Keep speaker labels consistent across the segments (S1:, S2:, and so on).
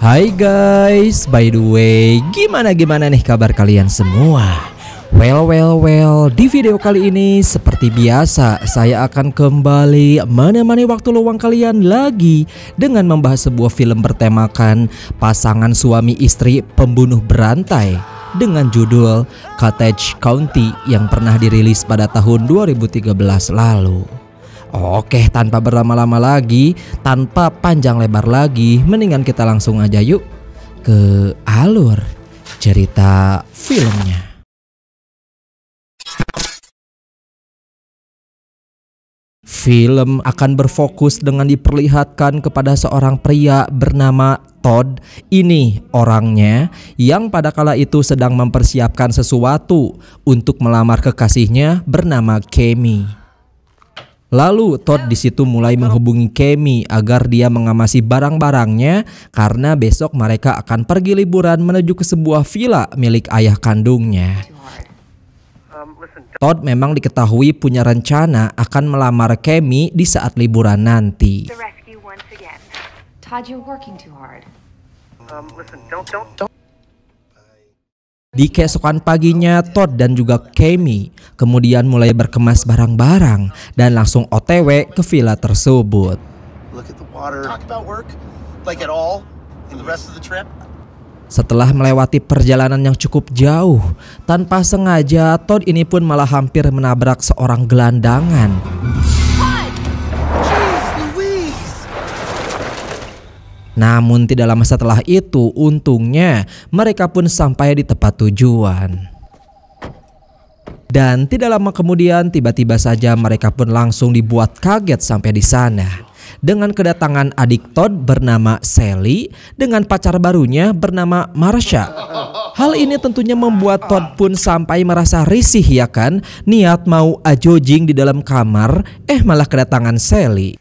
S1: Hai guys, by the way, gimana-gimana nih kabar kalian semua? Well, well, well, di video kali ini seperti biasa saya akan kembali menemani waktu luang kalian lagi dengan membahas sebuah film bertemakan pasangan suami istri pembunuh berantai dengan judul Cottage County yang pernah dirilis pada tahun 2013 lalu. Oke, tanpa berlama-lama lagi, tanpa panjang lebar lagi, mendingan kita langsung aja yuk ke alur cerita filmnya. Film akan berfokus dengan diperlihatkan kepada seorang pria bernama Todd. Ini orangnya yang pada kala itu sedang mempersiapkan sesuatu untuk melamar kekasihnya bernama Kemi. Lalu Todd di situ mulai menghubungi Kemi agar dia mengamasi barang-barangnya karena besok mereka akan pergi liburan menuju ke sebuah villa milik ayah kandungnya. Todd memang diketahui punya rencana akan melamar Kemi di saat liburan nanti. Di keesokan paginya, Todd dan juga Kemi kemudian mulai berkemas barang-barang dan langsung OTW ke villa tersebut. Setelah melewati perjalanan yang cukup jauh, tanpa sengaja Todd ini pun malah hampir menabrak seorang gelandangan. Namun tidak lama setelah itu untungnya mereka pun sampai di tempat tujuan. Dan tidak lama kemudian tiba-tiba saja mereka pun langsung dibuat kaget sampai di sana dengan kedatangan adik Todd bernama Sally dengan pacar barunya bernama Marsha. Hal ini tentunya membuat Todd pun sampai merasa risih ya kan, niat mau ajojing di dalam kamar, eh malah kedatangan Sally.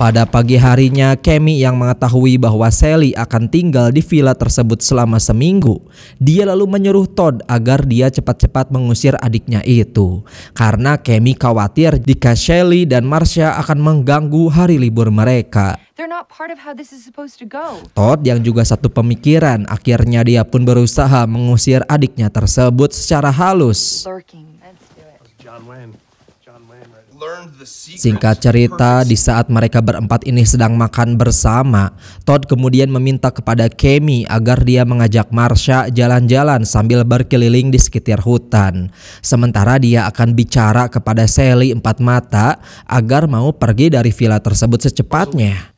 S1: Pada pagi harinya, Kemi yang mengetahui bahwa Sally akan tinggal di villa tersebut selama seminggu, dia lalu menyuruh Todd agar dia cepat-cepat mengusir adiknya itu. Karena Kemi khawatir jika Sally dan Marcia akan mengganggu hari libur mereka. Todd yang juga satu pemikiran, akhirnya dia pun berusaha mengusir adiknya tersebut secara halus. Singkat cerita, di saat mereka berempat ini sedang makan bersama, Todd kemudian meminta kepada Kemi agar dia mengajak Marsha jalan-jalan sambil berkeliling di sekitar hutan. Sementara dia akan bicara kepada Sally empat mata agar mau pergi dari villa tersebut secepatnya.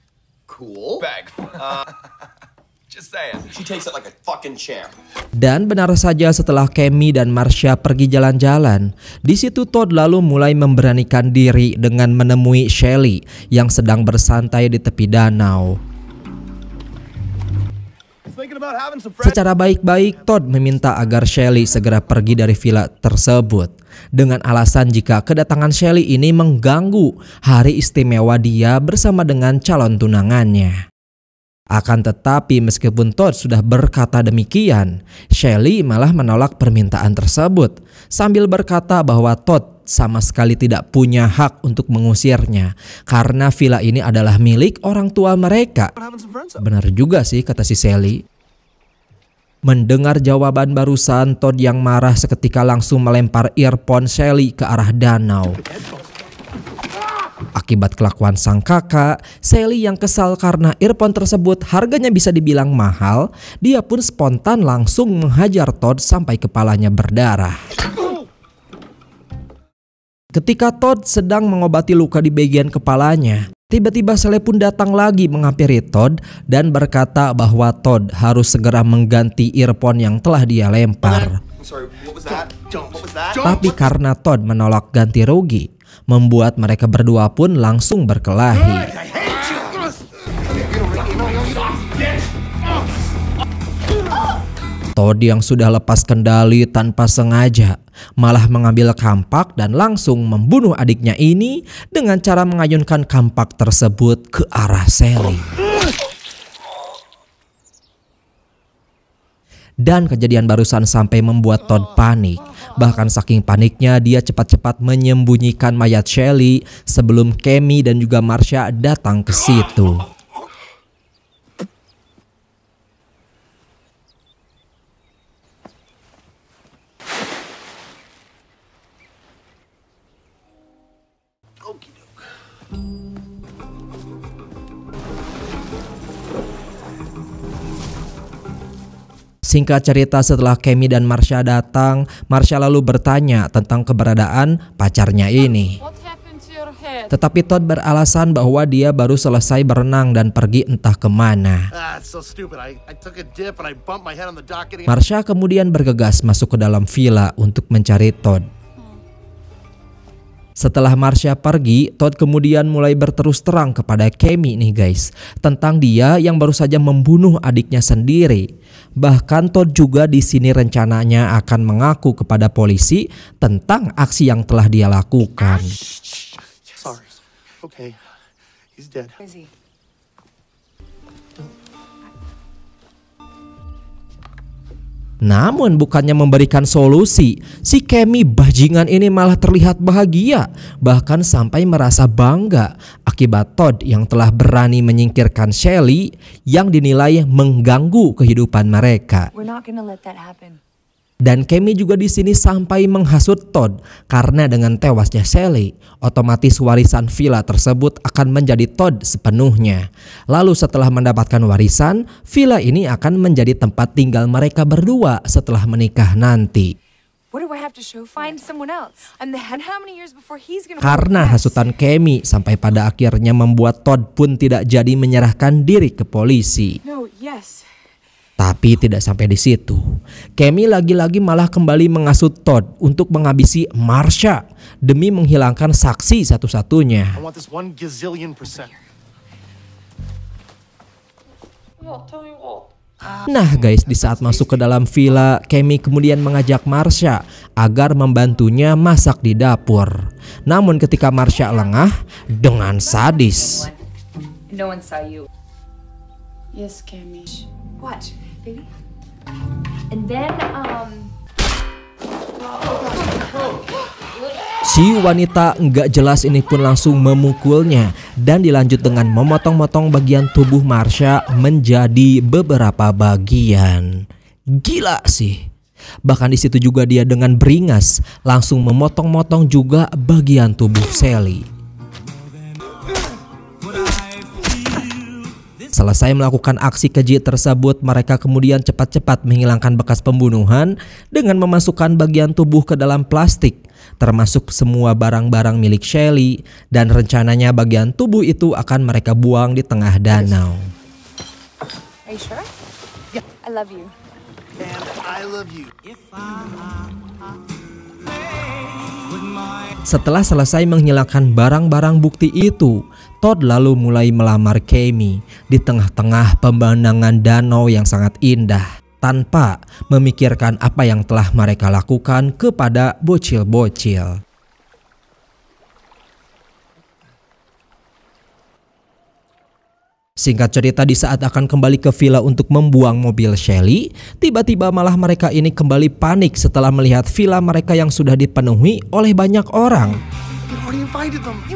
S1: Dan benar saja setelah Kemi dan Marsha pergi jalan-jalan, di situ Todd lalu mulai memberanikan diri dengan menemui Shelly yang sedang bersantai di tepi danau. Secara baik-baik, Todd meminta agar Shelly segera pergi dari villa tersebut dengan alasan jika kedatangan Shelly ini mengganggu hari istimewa dia bersama dengan calon tunangannya. Akan tetapi meskipun Todd sudah berkata demikian, Shelley malah menolak permintaan tersebut sambil berkata bahwa Todd sama sekali tidak punya hak untuk mengusirnya karena villa ini adalah milik orang tua mereka. Benar juga sih kata si Shelley. Mendengar jawaban barusan, Todd yang marah seketika langsung melempar earphone Shelley ke arah danau. Akibat kelakuan sang kakak, Sally yang kesal karena earphone tersebut harganya bisa dibilang mahal, dia pun spontan langsung menghajar Todd sampai kepalanya berdarah. Ketika Todd sedang mengobati luka di bagian kepalanya, tiba-tiba Sally pun datang lagi menghampiri Todd dan berkata bahwa Todd harus segera mengganti earphone yang telah dia lempar. Tapi karena Todd menolak ganti rugi, membuat mereka berdua pun langsung berkelahi. Todd yang sudah lepas kendali tanpa sengaja malah mengambil kampak dan langsung membunuh adiknya ini dengan cara mengayunkan kampak tersebut ke arah Sally. Dan kejadian barusan sampai membuat Todd panik Bahkan saking paniknya dia cepat-cepat menyembunyikan mayat Shelly sebelum Kemi dan juga Marsha datang ke situ. Singkat cerita setelah Kemi dan Marsha datang, Marsha lalu bertanya tentang keberadaan pacarnya ini. Tetapi Todd beralasan bahwa dia baru selesai berenang dan pergi entah kemana. Ah, Marsha kemudian bergegas masuk ke dalam villa untuk mencari Todd. Setelah Marsha pergi, Todd kemudian mulai berterus terang kepada Kemi nih guys tentang dia yang baru saja membunuh adiknya sendiri. Bahkan Todd juga di sini rencananya akan mengaku kepada polisi tentang aksi yang telah dia lakukan. Sorry. Okay. He's dead. Is he? Namun bukannya memberikan solusi, si Kemi bajingan ini malah terlihat bahagia, bahkan sampai merasa bangga akibat Todd yang telah berani menyingkirkan Shelly yang dinilai mengganggu kehidupan mereka. We're not gonna let that dan Kemi juga di sini sampai menghasut Todd karena dengan tewasnya Sally, otomatis warisan villa tersebut akan menjadi Todd sepenuhnya. Lalu setelah mendapatkan warisan, villa ini akan menjadi tempat tinggal mereka berdua setelah menikah nanti. Karena hasutan Kemi sampai pada akhirnya membuat Todd pun tidak jadi menyerahkan diri ke polisi. No, yes. Tapi tidak sampai di situ. Kemi lagi-lagi malah kembali mengasuh Todd untuk menghabisi Marsha demi menghilangkan saksi satu-satunya. Nah guys, di saat masuk ke dalam villa, Kemi kemudian mengajak Marsha agar membantunya masak di dapur. Namun ketika Marsha lengah dengan sadis. Watch, baby. And then, um... Si wanita nggak jelas ini pun langsung memukulnya dan dilanjut dengan memotong-motong bagian tubuh Marsha menjadi beberapa bagian. Gila sih. Bahkan di situ juga dia dengan beringas langsung memotong-motong juga bagian tubuh Sally. Selesai melakukan aksi keji tersebut, mereka kemudian cepat-cepat menghilangkan bekas pembunuhan dengan memasukkan bagian tubuh ke dalam plastik, termasuk semua barang-barang milik Shelly, dan rencananya bagian tubuh itu akan mereka buang di tengah danau. Setelah selesai menghilangkan barang-barang bukti itu, Todd lalu mulai melamar Kemi di tengah-tengah pemandangan danau yang sangat indah tanpa memikirkan apa yang telah mereka lakukan kepada bocil-bocil. Singkat cerita di saat akan kembali ke villa untuk membuang mobil Shelly, tiba-tiba malah mereka ini kembali panik setelah melihat villa mereka yang sudah dipenuhi oleh banyak orang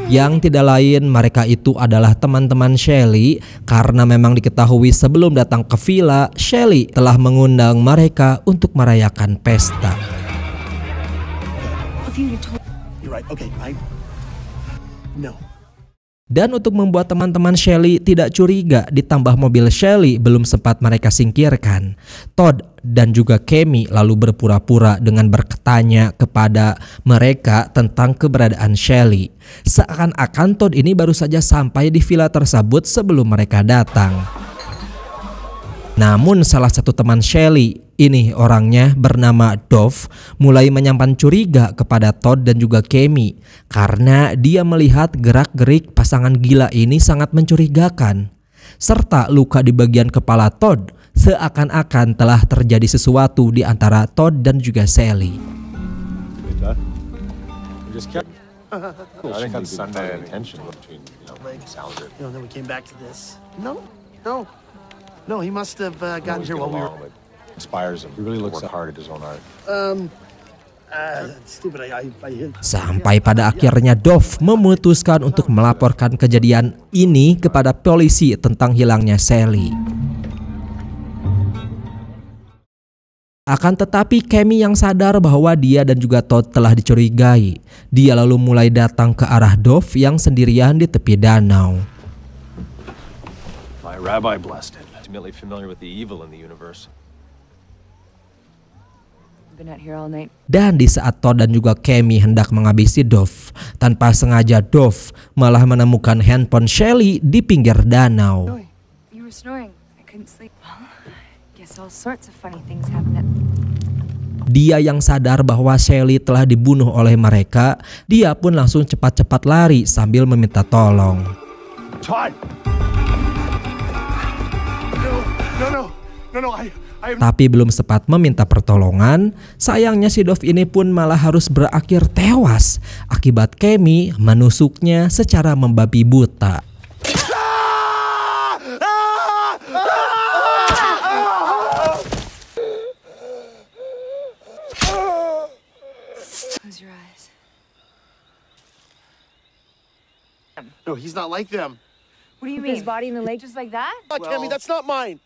S1: yang tidak lain mereka itu adalah teman-teman Shelly karena memang diketahui sebelum datang ke villa Shelly telah mengundang mereka untuk merayakan pesta. Dan untuk membuat teman-teman Shelly tidak curiga, ditambah mobil Shelly belum sempat mereka singkirkan. Todd dan juga Kemi lalu berpura-pura dengan bertanya kepada mereka tentang keberadaan Shelly. Seakan-akan Todd ini baru saja sampai di villa tersebut sebelum mereka datang. Namun salah satu teman Shelly ini orangnya bernama Dove mulai menyimpan curiga kepada Todd dan juga Kemi karena dia melihat gerak-gerik pasangan gila ini sangat mencurigakan. Serta luka di bagian kepala Todd seakan-akan telah terjadi sesuatu di antara Todd dan juga Sally. Sampai pada akhirnya Dov memutuskan untuk melaporkan kejadian ini kepada polisi tentang hilangnya Sally. Akan tetapi Kemi yang sadar bahwa dia dan juga Todd telah dicurigai. Dia lalu mulai datang ke arah Dov yang sendirian di tepi danau. My rabbi blessed it. familiar with the evil in the universe. Dan di saat Todd dan juga Kemi hendak menghabisi Dove, tanpa sengaja Dove malah menemukan handphone Shelly di pinggir danau. Dia yang sadar bahwa Shelly telah dibunuh oleh mereka, dia pun langsung cepat-cepat lari sambil meminta tolong. Todd. No, no, no, no, I tapi belum sempat meminta pertolongan, sayangnya si Dov ini pun malah harus berakhir tewas akibat Kemi menusuknya secara membabi buta. No, he's not like them. What do you mean? His body in the lake just like that? Oh, Well, Kemi, that's not mine.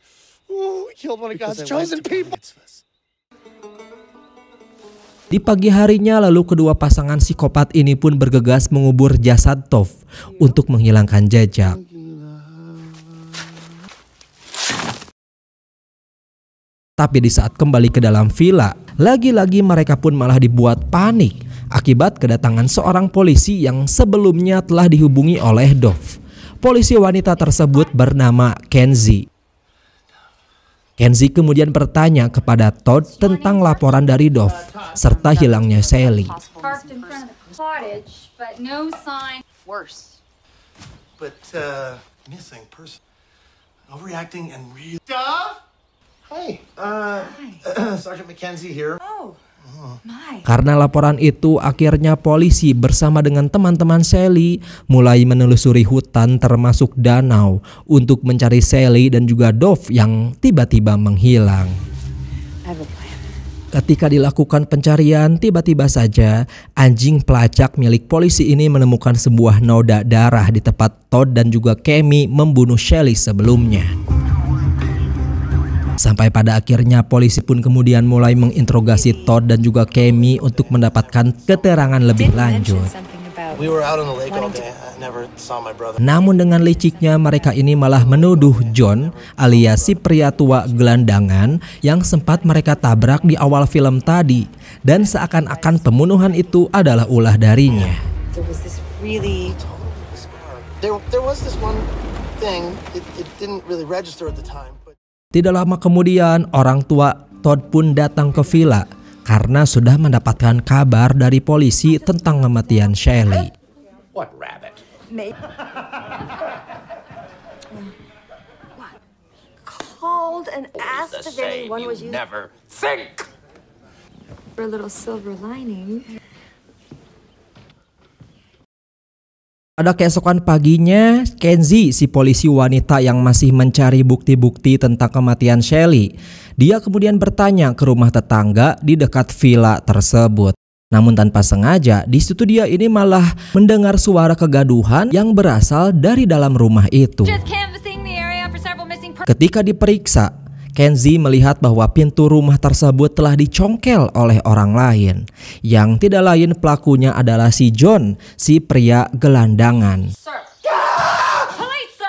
S1: Di pagi harinya lalu kedua pasangan psikopat ini pun bergegas mengubur jasad Tov untuk menghilangkan jejak. Tapi di saat kembali ke dalam villa, lagi-lagi mereka pun malah dibuat panik akibat kedatangan seorang polisi yang sebelumnya telah dihubungi oleh Dov. Polisi wanita tersebut bernama Kenzie. Kenzi kemudian bertanya kepada Todd tentang laporan dari Dove serta hilangnya Sally. But uh, overreacting and real. Dove. Hey, uh, Sergeant McKenzie here. Oh. Karena laporan itu, akhirnya polisi bersama dengan teman-teman Sally mulai menelusuri hutan termasuk danau untuk mencari Sally dan juga Dove yang tiba-tiba menghilang. Ketika dilakukan pencarian, tiba-tiba saja anjing pelacak milik polisi ini menemukan sebuah noda darah di tempat Todd dan juga Kemi membunuh Shelly sebelumnya. Sampai pada akhirnya polisi pun kemudian mulai menginterogasi Todd dan juga Kemi untuk mendapatkan keterangan lebih lanjut. Namun dengan liciknya mereka ini malah menuduh John alias si pria tua gelandangan yang sempat mereka tabrak di awal film tadi dan seakan-akan pembunuhan itu adalah ulah darinya. Tidak lama kemudian, orang tua Todd pun datang ke villa karena sudah mendapatkan kabar dari polisi tentang kematian Shelley. Pada keesokan paginya, Kenzi, si polisi wanita yang masih mencari bukti-bukti tentang kematian Shelly, dia kemudian bertanya ke rumah tetangga di dekat villa tersebut. Namun tanpa sengaja, di situ dia ini malah mendengar suara kegaduhan yang berasal dari dalam rumah itu. Ketika diperiksa, Kenzi melihat bahwa pintu rumah tersebut telah dicongkel oleh orang lain, yang tidak lain pelakunya adalah si John, si pria gelandangan.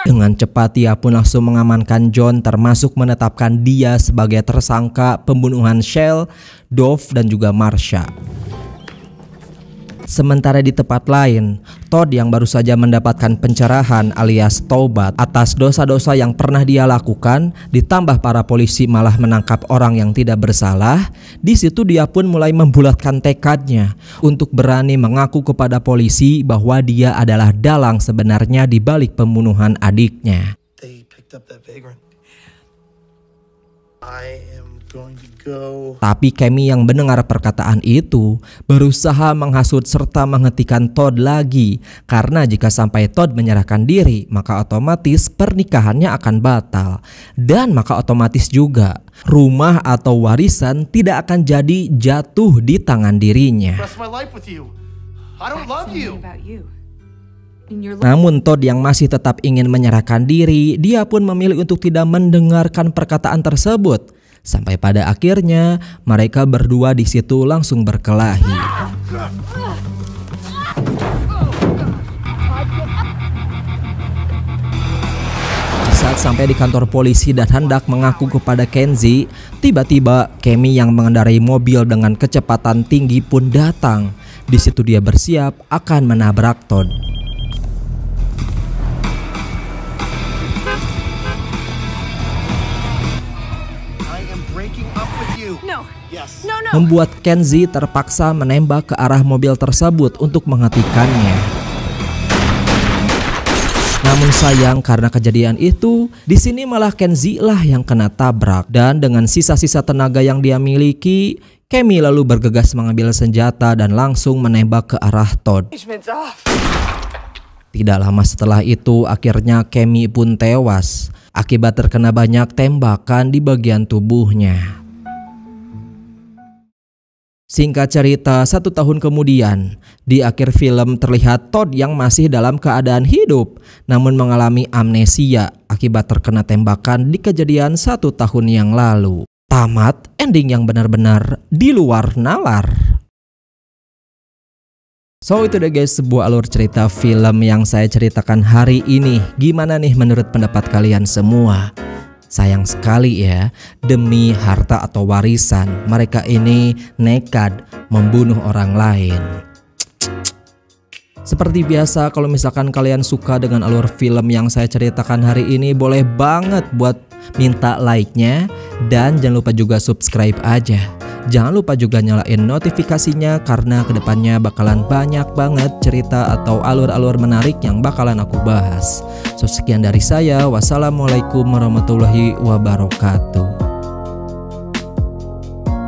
S1: Dengan cepat ia pun langsung mengamankan John termasuk menetapkan dia sebagai tersangka pembunuhan Shell, Dove, dan juga Marsha. Sementara di tempat lain, Todd yang baru saja mendapatkan pencerahan alias taubat atas dosa-dosa yang pernah dia lakukan, ditambah para polisi malah menangkap orang yang tidak bersalah, di situ dia pun mulai membulatkan tekadnya untuk berani mengaku kepada polisi bahwa dia adalah dalang sebenarnya di balik pembunuhan adiknya. Tapi Kemi yang mendengar perkataan itu berusaha menghasut serta menghentikan Todd lagi karena jika sampai Todd menyerahkan diri maka otomatis pernikahannya akan batal dan maka otomatis juga rumah atau warisan tidak akan jadi jatuh di tangan dirinya. Namun Todd yang masih tetap ingin menyerahkan diri, dia pun memilih untuk tidak mendengarkan perkataan tersebut. Sampai pada akhirnya, mereka berdua di situ langsung berkelahi. Saat sampai di kantor polisi dan hendak mengaku kepada Kenzie, tiba-tiba Kemi yang mengendarai mobil dengan kecepatan tinggi pun datang. Di situ dia bersiap akan menabrak Todd. membuat Kenzi terpaksa menembak ke arah mobil tersebut untuk menghentikannya. Namun sayang karena kejadian itu, di sini malah Kenzi lah yang kena tabrak dan dengan sisa-sisa tenaga yang dia miliki, Kemi lalu bergegas mengambil senjata dan langsung menembak ke arah Todd. Tidak lama setelah itu, akhirnya Kemi pun tewas akibat terkena banyak tembakan di bagian tubuhnya. Singkat cerita, satu tahun kemudian, di akhir film terlihat Todd yang masih dalam keadaan hidup, namun mengalami amnesia akibat terkena tembakan di kejadian satu tahun yang lalu. Tamat ending yang benar-benar di luar nalar. So itu deh guys sebuah alur cerita film yang saya ceritakan hari ini Gimana nih menurut pendapat kalian semua? Sayang sekali ya, demi harta atau warisan, mereka ini nekat membunuh orang lain. Seperti biasa, kalau misalkan kalian suka dengan alur film yang saya ceritakan hari ini, boleh banget buat minta like-nya dan jangan lupa juga subscribe aja. Jangan lupa juga nyalain notifikasinya karena kedepannya bakalan banyak banget cerita atau alur-alur menarik yang bakalan aku bahas. So sekian dari saya, wassalamualaikum warahmatullahi wabarakatuh.